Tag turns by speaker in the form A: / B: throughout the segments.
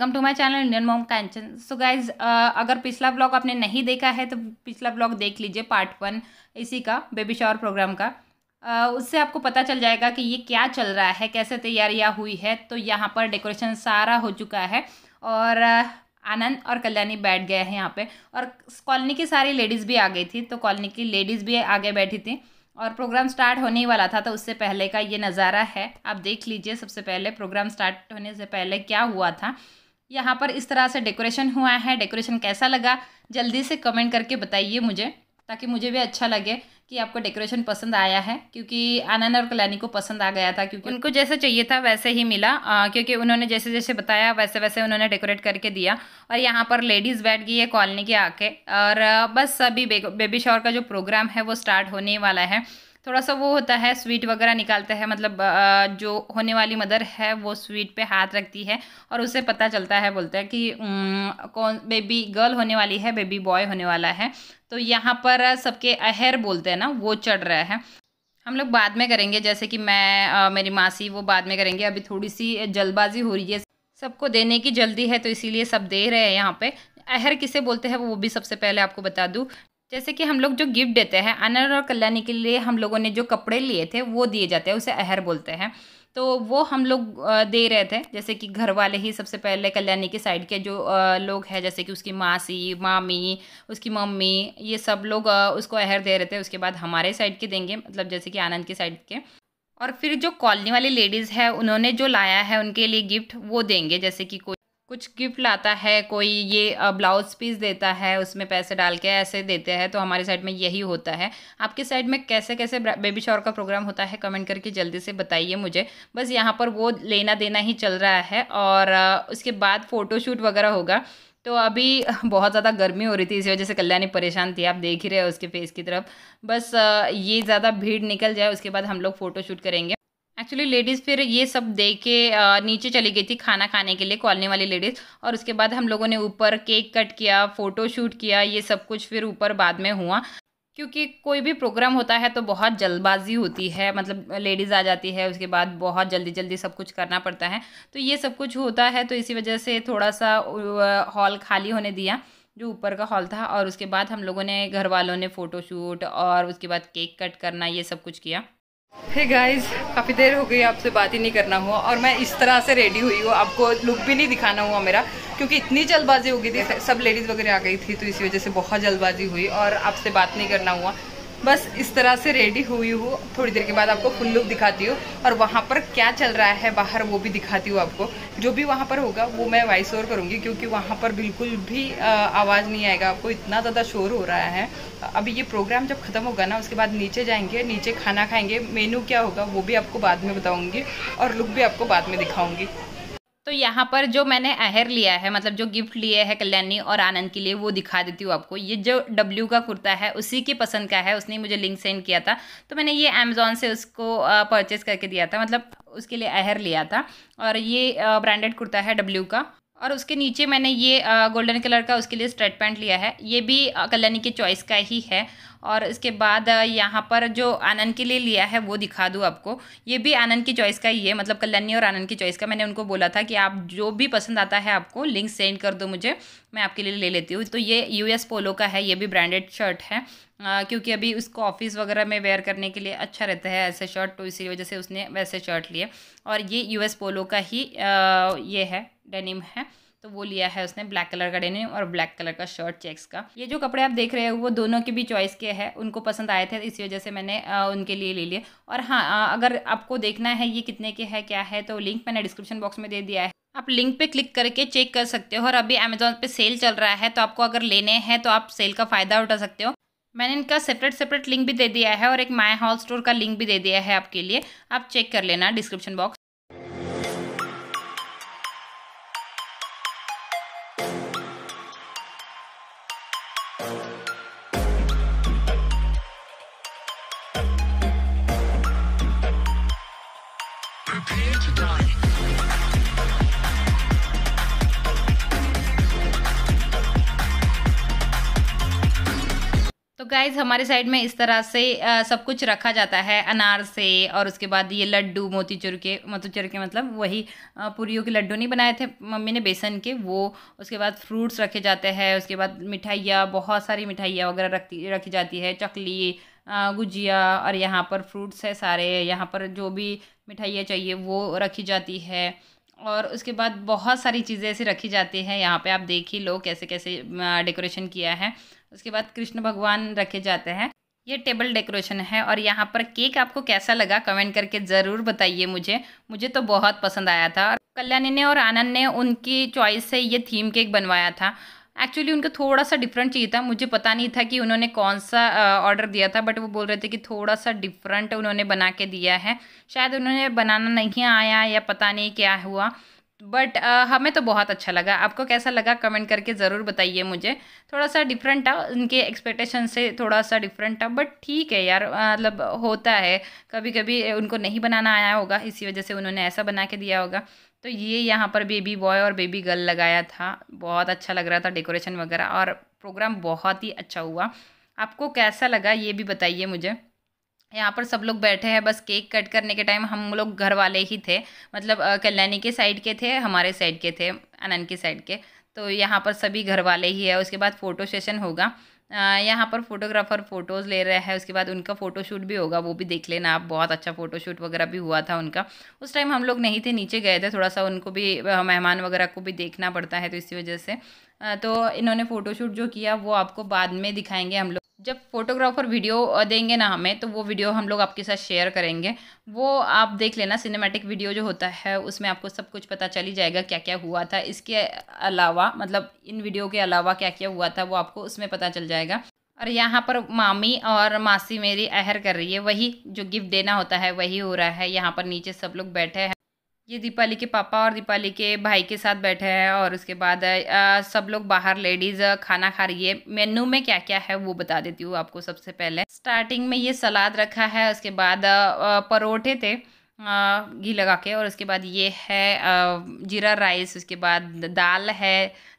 A: welcome to my channel Indian mom Kanchan so guys अगर पिछला blog आपने नहीं देखा है तो पिछला ब्लॉग देख लीजिए पार्ट वन इसी का बेबी शावर प्रोग्राम का uh, उससे आपको पता चल जाएगा कि ये क्या चल रहा है कैसे तैयारियाँ हुई है तो यहाँ पर डेकोरेशन सारा हो चुका है और uh, आनंद और कल्याणी बैठ गए हैं यहाँ पर और कॉलोनी की सारी लेडीज़ भी आ गई थी तो कॉलोनी की लेडीज़ भी आगे बैठी थी और प्रोग्राम स्टार्ट होने ही वाला था तो उससे पहले का ये नज़ारा है आप देख लीजिए सबसे पहले प्रोग्राम स्टार्ट होने से पहले क्या हुआ था यहाँ पर इस तरह से डेकोरेशन हुआ है डेकोरेशन कैसा लगा जल्दी से कमेंट करके बताइए मुझे ताकि मुझे भी अच्छा लगे कि आपको डेकोरेशन पसंद आया है क्योंकि आनंद और कल्याणी को पसंद आ गया था क्योंकि उनको जैसे चाहिए था वैसे ही मिला आ, क्योंकि उन्होंने जैसे जैसे बताया वैसे वैसे उन्होंने डेकोरेट करके दिया और यहाँ पर लेडीज़ बैठ गई है कॉलोनी के आके और बस अभी बेबी शॉवर का जो प्रोग्राम है वो स्टार्ट होने वाला है थोड़ा सा वो होता है स्वीट वगैरह निकालता है मतलब जो होने वाली मदर है वो स्वीट पे हाथ रखती है और उसे पता चलता है बोलता है कि कौन बेबी गर्ल होने वाली है बेबी बॉय होने वाला है तो यहाँ पर सबके अहर बोलते हैं ना वो चढ़ रहा है हम लोग बाद में करेंगे जैसे कि मैं आ, मेरी मासी वो बाद में करेंगे अभी थोड़ी सी जल्दबाजी हो रही है सबको देने की जल्दी है तो इसीलिए सब दे रहे हैं यहाँ पे अहर किसे बोलते हैं वो भी सबसे पहले आपको बता दूँ जैसे कि हम लोग जो गिफ्ट देते हैं अनर और कल्याणी के लिए हम लोगों ने जो कपड़े लिए थे वो दिए जाते हैं उसे अहर बोलते हैं तो वो हम लोग दे रहे थे जैसे कि घर वाले ही सबसे पहले कल्याणी के साइड के जो लोग हैं जैसे कि उसकी मासी मामी उसकी मम्मी ये सब लोग उसको अहर दे रहे थे उसके बाद हमारे साइड के देंगे मतलब जैसे कि आनंद के साइड के और फिर जो कॉलोनी वाली लेडीज़ है उन्होंने जो लाया है उनके लिए गिफ्ट वो देंगे जैसे कि कोई कुछ गिफ्ट लाता है कोई ये ब्लाउज़ पीस देता है उसमें पैसे डाल के ऐसे देते हैं तो हमारे साइड में यही होता है आपके साइड में कैसे कैसे बेबी शॉर का प्रोग्राम होता है कमेंट करके जल्दी से बताइए मुझे बस यहाँ पर वो लेना देना ही चल रहा है और उसके बाद फ़ोटोशूट वगैरह होगा तो अभी बहुत ज़्यादा गर्मी हो रही थी इसी वजह से कल्याणी परेशान थी आप देख ही रहे हो उसके फेस की तरफ बस ये ज़्यादा भीड़ निकल जाए उसके बाद हम लोग फ़ोटोशूट करेंगे एक्चुअली लेडीज़ फिर ये सब दे के नीचे चली गई थी खाना खाने के लिए कॉलोनी वाली लेडीज़ और उसके बाद हम लोगों ने ऊपर केक कट किया फ़ोटो शूट किया ये सब कुछ फिर ऊपर बाद में हुआ क्योंकि कोई भी प्रोग्राम होता है तो बहुत जल्दबाजी होती है मतलब लेडीज़ आ जाती है उसके बाद बहुत जल्दी जल्दी सब कुछ करना पड़ता है तो ये सब कुछ होता है तो इसी वजह से थोड़ा सा हॉल खाली होने दिया जो ऊपर का हॉल था और उसके बाद हम लोगों ने घर वालों ने फ़ोटोशूट और उसके बाद केक कट करना ये सब कुछ किया हे गाइस काफ़ी देर हो गई आपसे बात ही नहीं करना हुआ और मैं इस तरह से रेडी हुई हूँ आपको लुक भी नहीं दिखाना हुआ मेरा क्योंकि इतनी जल्दबाजी हो गई थी सब लेडीज़ वगैरह आ गई थी तो इसी वजह से बहुत जल्दबाजी हुई और आपसे बात नहीं करना हुआ बस इस तरह से रेडी हुई हूँ थोड़ी देर के बाद आपको फुल लुक दिखाती हूँ और वहाँ पर क्या चल रहा है बाहर वो भी दिखाती हूँ आपको जो भी वहाँ पर होगा वो मैं वॉइस ओवर करूँगी क्योंकि वहाँ पर बिल्कुल भी आवाज़ नहीं आएगा आपको इतना ज़्यादा शोर हो रहा है अभी ये प्रोग्राम जब ख़त्म होगा ना उसके बाद नीचे जाएंगे नीचे खाना खाएंगे मेनू क्या होगा वो भी आपको बाद में बताऊँगी और लुक भी आपको बाद में दिखाऊँगी तो यहाँ पर जो मैंने अहर लिया है मतलब जो गिफ्ट लिए है कल्याणी और आनंद के लिए वो दिखा देती हूँ आपको ये जो डब्ल्यू का कुर्ता है उसी की पसंद का है उसने मुझे लिंक सेंड किया था तो मैंने ये अमेज़ोन से उसको परचेज़ करके दिया था मतलब उसके लिए अहर लिया था और ये ब्रांडेड कुर्ता है डब्ल्यू का और उसके नीचे मैंने ये गोल्डन कलर का उसके लिए स्ट्रेट पैंट लिया है ये भी कल्याणी की चॉइस का ही है और इसके बाद यहाँ पर जो आनंद के लिए लिया है वो दिखा दूँ आपको ये भी आनंद की चॉइस का ही है मतलब कल्याणी और आनंद की चॉइस का मैंने उनको बोला था कि आप जो भी पसंद आता है आपको लिंक सेंड कर दो मुझे मैं आपके लिए ले लेती हूँ तो ये यूएस पोलो का है ये भी ब्रांडेड शर्ट है आ, क्योंकि अभी उसको ऑफिस वगैरह में वेयर करने के लिए अच्छा रहता है ऐसे शर्ट तो इसी वजह से उसने वैसे शर्ट लिए और ये यू पोलो का ही आ, ये है डेनिम है तो वो लिया है उसने ब्लैक कलर का डेनिम और ब्लैक कलर का शर्ट चेक्स का ये जो कपड़े आप देख रहे हो वो दोनों के भी चॉइस के है उनको पसंद आए थे इसी वजह से मैंने उनके लिए ले लिए और हाँ अगर आपको देखना है ये कितने के है क्या है तो लिंक मैंने डिस्क्रिप्शन बॉक्स में दे दिया है आप लिंक पे क्लिक करके चेक कर सकते हो और अभी अमेजोन पे सेल चल रहा है तो आपको अगर लेने हैं तो आप सेल का फ़ायदा उठा सकते हो मैंने इनका सेपरेट सेपरेट लिंक भी दे दिया है और एक माय हॉल स्टोर का लिंक भी दे दिया है आपके लिए आप चेक कर लेना डिस्क्रिप्शन बॉक्स गाइज हमारे साइड में इस तरह से आ, सब कुछ रखा जाता है अनार से और उसके बाद ये लड्डू मोतीचूर के मोतीचूर के मतलब वही पूरीओं के लड्डू नहीं बनाए थे मम्मी ने बेसन के वो उसके बाद फ्रूट्स रखे जाते हैं उसके बाद मिठाइयाँ बहुत सारी मिठाइयाँ वगैरह रखती रखी जाती है चकली गुजिया और यहाँ पर फ्रूट्स है सारे यहाँ पर जो भी मिठाइयाँ चाहिए वो रखी जाती है और उसके बाद बहुत सारी चीज़ें ऐसी रखी जाती हैं यहाँ पे आप देखिए लोग कैसे कैसे डेकोरेशन किया है उसके बाद कृष्ण भगवान रखे जाते हैं ये टेबल डेकोरेशन है और यहाँ पर केक आपको कैसा लगा कमेंट करके ज़रूर बताइए मुझे मुझे तो बहुत पसंद आया था कल्याणी ने और आनंद ने उनकी चॉइस से ये थीम केक बनवाया था एक्चुअली उनका थोड़ा सा डिफरेंट चाहिए था मुझे पता नहीं था कि उन्होंने कौन सा ऑर्डर दिया था बट वो बोल रहे थे कि थोड़ा सा डिफरेंट उन्होंने बना के दिया है शायद उन्होंने बनाना नहीं आया या पता नहीं क्या हुआ बट uh, हमें तो बहुत अच्छा लगा आपको कैसा लगा कमेंट करके ज़रूर बताइए मुझे थोड़ा सा डिफरेंट था उनके एक्सपेक्टेशन से थोड़ा सा डिफरेंट था बट ठीक है यार मतलब होता है कभी कभी उनको नहीं बनाना आया होगा इसी वजह से उन्होंने ऐसा बना के दिया होगा तो ये यहाँ पर बेबी बॉय और बेबी गर्ल लगाया था बहुत अच्छा लग रहा था डेकोरेशन वगैरह और प्रोग्राम बहुत ही अच्छा हुआ आपको कैसा लगा ये भी बताइए मुझे यहाँ पर सब लोग बैठे हैं बस केक कट करने के टाइम हम लोग घर वाले ही थे मतलब कल्याणी के साइड के थे हमारे साइड के थे अनन के साइड के तो यहाँ पर सभी घर वाले ही है उसके बाद फ़ोटो सेशन होगा यहाँ पर फोटोग्राफर फ़ोटोज़ ले रहा है उसके बाद उनका फ़ोटोशूट भी होगा वो भी देख लेना आप बहुत अच्छा फ़ोटोशूट वगैरह भी हुआ था उनका उस टाइम हम लोग नहीं थे नीचे गए थे थोड़ा सा उनको भी मेहमान वगैरह को भी देखना पड़ता है तो इसी वजह से तो इन्होंने फ़ोटोशूट जो किया वो आपको बाद में दिखाएंगे हम लोग जब फोटोग्राफर वीडियो देंगे ना हमें तो वो वीडियो हम लोग आपके साथ शेयर करेंगे वो आप देख लेना सिनेमैटिक वीडियो जो होता है उसमें आपको सब कुछ पता चल ही जाएगा क्या क्या हुआ था इसके अलावा मतलब इन वीडियो के अलावा क्या क्या हुआ था वो आपको उसमें पता चल जाएगा और यहाँ पर मामी और मासी मेरी अहर कर रही है वही जो गिफ्ट देना होता है वही हो रहा है यहाँ पर नीचे सब लोग बैठे हैं ये दीपाली के पापा और दीपाली के भाई के साथ बैठे हैं और उसके बाद आ, सब लोग बाहर लेडीज़ खाना खा रही है मेनू में क्या क्या है वो बता देती हूँ आपको सबसे पहले स्टार्टिंग में ये सलाद रखा है उसके बाद परोठे थे घी लगा के और उसके बाद ये है जीरा राइस उसके बाद दाल है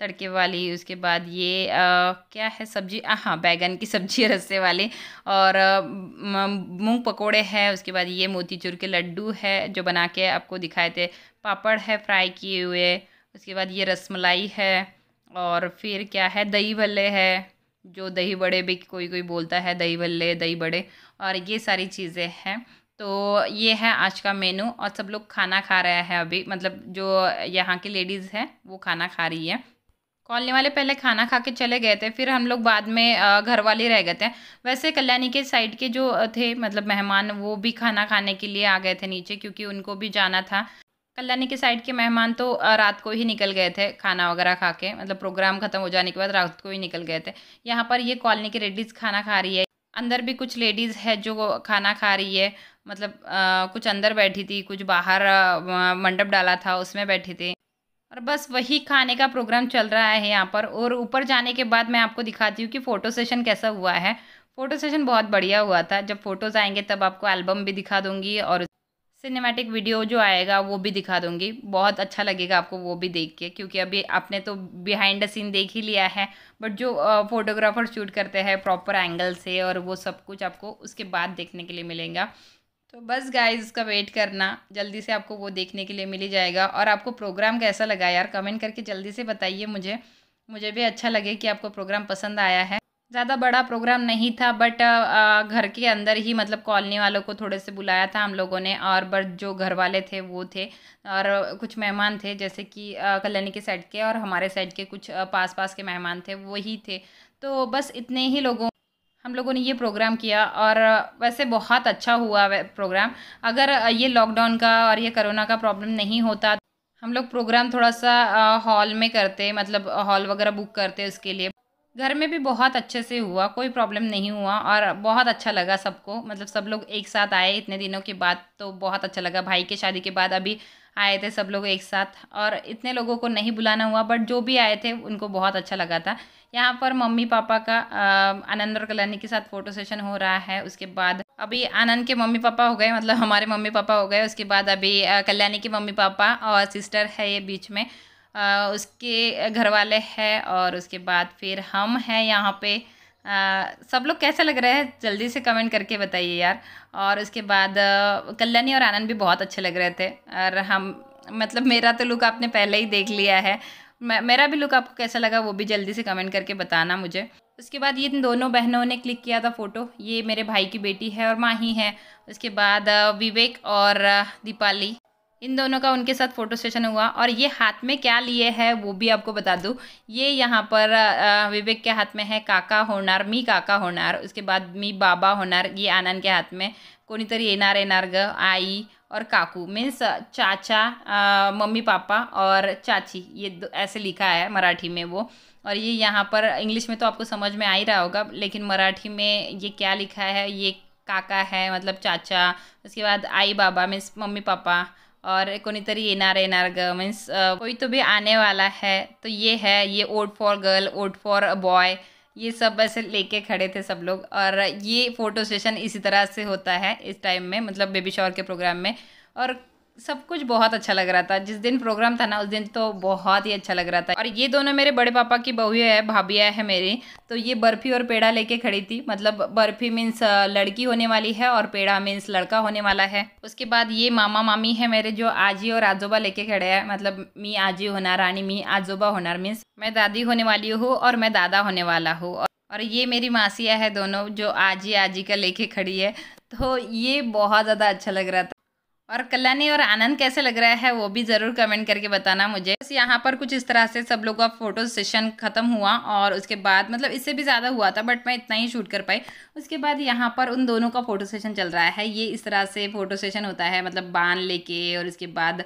A: तड़के वाली उसके बाद ये आ, क्या है सब्जी हाँ बैगन की सब्जी है रस्से वाले और मूंग पकोड़े हैं उसके बाद ये मोतीचूर के लड्डू है जो बना के आपको दिखाए थे पापड़ है फ्राई किए हुए उसके बाद ये रसमलाई है और फिर क्या है दही भल्ले है जो दही बड़े भी कोई कोई बोलता है दही भल्ले दही बड़े और ये सारी चीज़ें हैं तो ये है आज का मेनू और सब लोग खाना खा रहे हैं अभी मतलब जो यहाँ की लेडीज़ हैं वो खाना खा रही है कॉलोनी वाले पहले खाना खा के चले गए थे फिर हम लोग बाद में घर वाले रह गए थे वैसे कल्याणी के साइड के जो थे मतलब मेहमान वो भी खाना खाने के लिए आ गए थे नीचे क्योंकि उनको भी जाना था कल्याणी के साइड के मेहमान तो रात को ही निकल गए थे खाना वगैरह खा के मतलब प्रोग्राम खत्म हो जाने के बाद रात को ही निकल गए थे यहाँ पर ये कॉलोनी की लेडीज़ खाना खा रही है अंदर भी कुछ लेडीज़ है जो खाना खा रही है मतलब आ, कुछ अंदर बैठी थी कुछ बाहर मंडप डाला था उसमें बैठी थी और बस वही खाने का प्रोग्राम चल रहा है यहाँ पर और ऊपर जाने के बाद मैं आपको दिखाती हूँ कि फ़ोटो सेशन कैसा हुआ है फ़ोटो सेशन बहुत बढ़िया हुआ था जब फ़ोटोज़ आएंगे तब आपको एल्बम भी दिखा दूँगी और सिनेमैटिक वीडियो जो आएगा वो भी दिखा दूँगी बहुत अच्छा लगेगा आपको वो भी देख के क्योंकि अभी आपने तो बिहाइंड द सीन देख ही लिया है बट जो फ़ोटोग्राफर शूट करते हैं प्रॉपर एंगल से और वो सब कुछ आपको उसके बाद देखने के लिए मिलेगा तो बस गाइज इसका वेट करना जल्दी से आपको वो देखने के लिए मिल ही जाएगा और आपको प्रोग्राम कैसा लगा यार कमेंट करके जल्दी से बताइए मुझे मुझे भी अच्छा लगे कि आपको प्रोग्राम पसंद आया है ज़्यादा बड़ा प्रोग्राम नहीं था बट घर के अंदर ही मतलब कॉलोनी वालों को थोड़े से बुलाया था हम लोगों ने और बट जो घर वाले थे वो थे और कुछ मेहमान थे जैसे कि कल्याणी के साइड के और हमारे साइड के कुछ पास पास के मेहमान थे वही थे तो बस इतने ही लोगों हम लोगों ने ये प्रोग्राम किया और वैसे बहुत अच्छा हुआ प्रोग्राम अगर ये लॉकडाउन का और ये करोना का प्रॉब्लम नहीं होता हम लोग प्रोग्राम थोड़ा सा हॉल में करते मतलब हॉल वगैरह बुक करते उसके लिए घर में भी बहुत अच्छे से हुआ कोई प्रॉब्लम नहीं हुआ और बहुत अच्छा लगा सबको मतलब सब लोग एक साथ आए इतने दिनों के बाद तो बहुत अच्छा लगा भाई के शादी के बाद अभी आए थे सब लोग एक साथ और इतने लोगों को नहीं बुलाना हुआ बट जो भी आए थे उनको बहुत अच्छा लगा था यहाँ पर मम्मी पापा का आनंद और कल्याणी के साथ फ़ोटो सेशन हो रहा है उसके बाद अभी आनंद के मम्मी पापा हो गए मतलब हमारे मम्मी पापा हो गए उसके बाद अभी कल्याणी के मम्मी पापा और सिस्टर है ये बीच में उसके घर वाले हैं और उसके बाद फिर हम हैं यहाँ पे आ, सब लोग कैसा लग रहा है जल्दी से कमेंट करके बताइए यार और उसके बाद कल्याणी और आनंद भी बहुत अच्छे लग रहे थे और हम मतलब मेरा तो लुक आपने पहले ही देख लिया है मेरा भी लुक आपको कैसा लगा वो भी जल्दी से कमेंट करके बताना मुझे उसके बाद ये इन दोनों बहनों ने क्लिक किया था फ़ोटो ये मेरे भाई की बेटी है और माँ ही है उसके बाद विवेक और दीपाली इन दोनों का उनके साथ फ़ोटो सेशन हुआ और ये हाथ में क्या लिए है वो भी आपको बता दूँ ये यहाँ पर विवेक के हाथ में है काका होनार मी काका होनार उसके बाद मी बाबा होनार ये आनंद के हाथ में कोणीतरी एनार एनार ग आई और काकू मीन्स चाचा मम्मी पापा और चाची ये ऐसे लिखा है मराठी में वो और ये यहाँ पर इंग्लिश में तो आपको समझ में आ ही रहा होगा लेकिन मराठी में ये क्या लिखा है ये काका है मतलब चाचा उसके बाद आई बाबा मीन्स मम्मी पापा और कोनीतरी एनार एनार ग मीन्स कोई तो भी आने वाला है तो ये है ये vote for girl vote for boy ये सब ऐसे लेके खड़े थे सब लोग और ये फोटो सेशन इसी तरह से होता है इस टाइम में मतलब बेबी शॉवर के प्रोग्राम में और सब कुछ बहुत अच्छा लग रहा था जिस दिन प्रोग्राम था ना उस दिन तो बहुत ही अच्छा लग रहा था और ये दोनों मेरे बड़े पापा की बहू है भाभिया है मेरी तो ये बर्फ़ी और पेड़ा लेके खड़ी थी मतलब बर्फ़ी मीन्स लड़की होने वाली है और पेड़ा मीन्स लड़का होने वाला है उसके बाद ये मामा मामी है मेरे जो आजी और आजोबा लेके खड़े हैं मतलब मी आजी होना रानी मी आजोबा होना मीन्स मैं दादी होने वाली हूँ और मैं दादा होने वाला हूँ और ये मेरी मासियाँ है दोनों जो आजी आजी का लेके खड़ी है तो ये बहुत ज़्यादा अच्छा लग रहा था और कल्याणी और आनंद कैसे लग रहा है वो भी ज़रूर कमेंट करके बताना मुझे बस यहाँ पर कुछ इस तरह से सब लोगों का फोटो सेशन ख़त्म हुआ और उसके बाद मतलब इससे भी ज़्यादा हुआ था बट मैं इतना ही शूट कर पाई उसके बाद यहाँ पर उन दोनों का फ़ोटो सेशन चल रहा है ये इस तरह से फ़ोटो सेशन होता है मतलब बान लेके और उसके बाद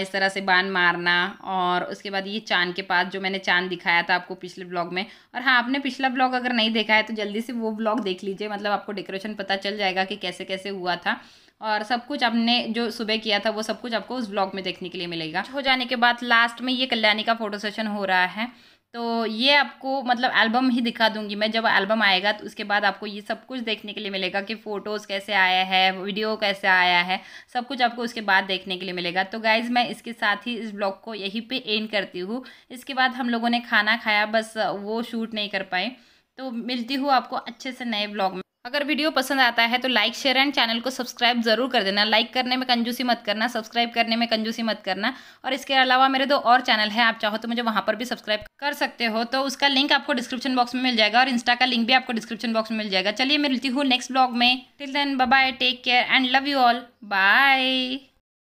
A: इस तरह से बान मारना और उसके बाद ये चांद के पास जो मैंने चांद दिखाया था आपको पिछले ब्लॉग में और हाँ आपने पिछला ब्लॉग अगर नहीं देखा है तो जल्दी से वो ब्लॉग देख लीजिए मतलब आपको डेकोरेशन पता चल जाएगा कि कैसे कैसे हुआ था और सब कुछ आपने जो सुबह किया था वो सब कुछ आपको उस ब्लॉग में देखने के लिए मिलेगा हो जाने के बाद लास्ट में ये कल्याणी का फोटो सेशन हो रहा है तो ये आपको मतलब एल्बम ही दिखा दूंगी मैं जब एल्बम आएगा तो उसके बाद आपको ये सब कुछ देखने के लिए मिलेगा कि फ़ोटोज़ कैसे आया है वीडियो कैसे आया है सब कुछ आपको उसके बाद देखने के लिए मिलेगा तो गाइज़ मैं इसके साथ ही इस ब्लॉग को यहीं पे एंड करती हूँ इसके बाद हम लोगों ने खाना खाया बस वो शूट नहीं कर पाए तो मिलती हूँ आपको अच्छे से नए ब्लॉग में अगर वीडियो पसंद आता है तो लाइक शेयर एंड चैनल को सब्सक्राइब जरूर कर देना लाइक करने में कंजूसी मत करना सब्सक्राइब करने में कंजूसी मत करना और इसके अलावा मेरे दो और चैनल हैं आप चाहो तो मुझे वहाँ पर भी सब्सक्राइब कर सकते हो तो उसका लिंक आपको डिस्क्रिप्शन बॉक्स में मिल जाएगा और इंस्टा का लिंक भी आपको डिस्क्रिप्शन बॉक्स में मिल जाएगा चलिए मैं मिलती हूँ नेक्स्ट ब्लॉग में till then bye take care and love you all bye